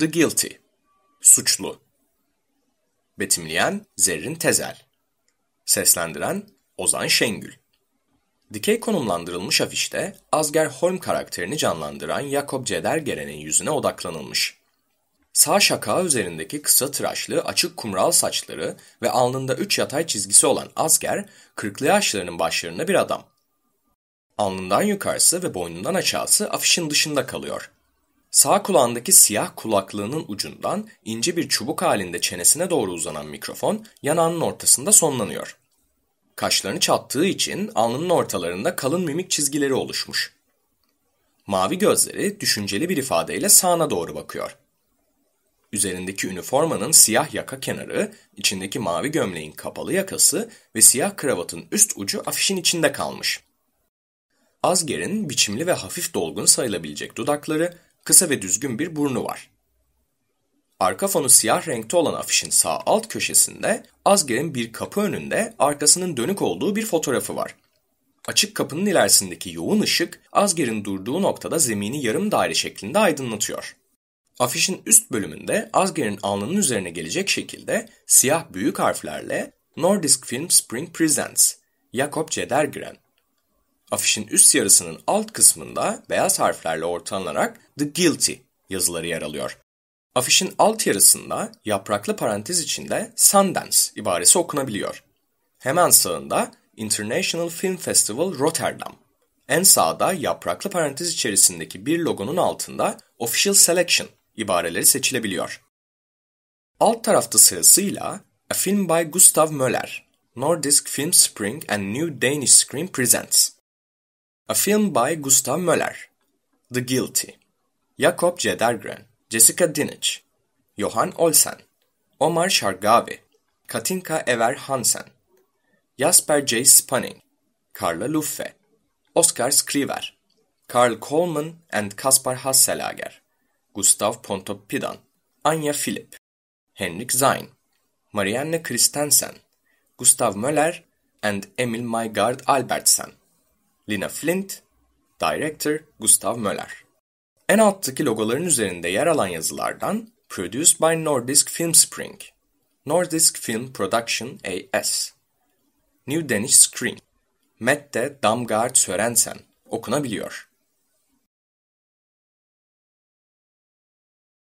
The Guilty, Suçlu. Betimleyen Zerrin Tezel. Seslendiren Ozan Şengül. Dikey konumlandırılmış afişte Asger Holm karakterini canlandıran Jakob Cedergeren'in yüzüne odaklanılmış. Sağ şakağı üzerindeki kısa tıraşlı, açık kumral saçları ve alnında üç yatay çizgisi olan Asger, kırklı yaşlarının başlarında bir adam. Alnından yukarısı ve boynundan aşağısı afişin dışında kalıyor. Sağ kulağındaki siyah kulaklığının ucundan ince bir çubuk halinde çenesine doğru uzanan mikrofon yanağının ortasında sonlanıyor. Kaşlarını çattığı için alnının ortalarında kalın mimik çizgileri oluşmuş. Mavi gözleri düşünceli bir ifadeyle sağına doğru bakıyor. Üzerindeki üniformanın siyah yaka kenarı, içindeki mavi gömleğin kapalı yakası ve siyah kravatın üst ucu afişin içinde kalmış. Azger'in biçimli ve hafif dolgun sayılabilecek dudakları kısa ve düzgün bir burnu var. Arka fonu siyah renkte olan afişin sağ alt köşesinde Azger'in bir kapı önünde arkasının dönük olduğu bir fotoğrafı var. Açık kapının ilerisindeki yoğun ışık Azger'in durduğu noktada zemini yarım daire şeklinde aydınlatıyor. Afişin üst bölümünde Azger'in alnının üzerine gelecek şekilde siyah büyük harflerle Nordisk Film Spring Presents Jakob Cedergren Afişin üst yarısının alt kısmında beyaz harflerle ortalanarak The Guilty yazıları yer alıyor. Afişin alt yarısında yapraklı parantez içinde Sundance ibaresi okunabiliyor. Hemen sağında International Film Festival Rotterdam. En sağda yapraklı parantez içerisindeki bir logonun altında Official Selection ibareleri seçilebiliyor. Alt tarafta sırasıyla A Film by Gustav Möller, Nordisk Film Spring and New Danish Screen Presents A film by Gustav Möller The Guilty Jakob Jedergren Jessica Dinich Johan Olsen Omar Shargabi Katinka Ever Hansen Jasper J. Spanning Carla Luffe Oscar Skriver Carl Coleman and Kaspar Hasselager Gustav Pontopidan Anya Philip Henrik Zayn Marianne Christensen Gustav Möller and Emil Maygard Albertsen Lina Flint, Director Gustav Möller. En alttaki logoların üzerinde yer alan yazılardan Produced by Nordisk Filmspring, Nordisk Film Production AS, New Danish Screen, Mette Damgaard Sørensen okunabiliyor.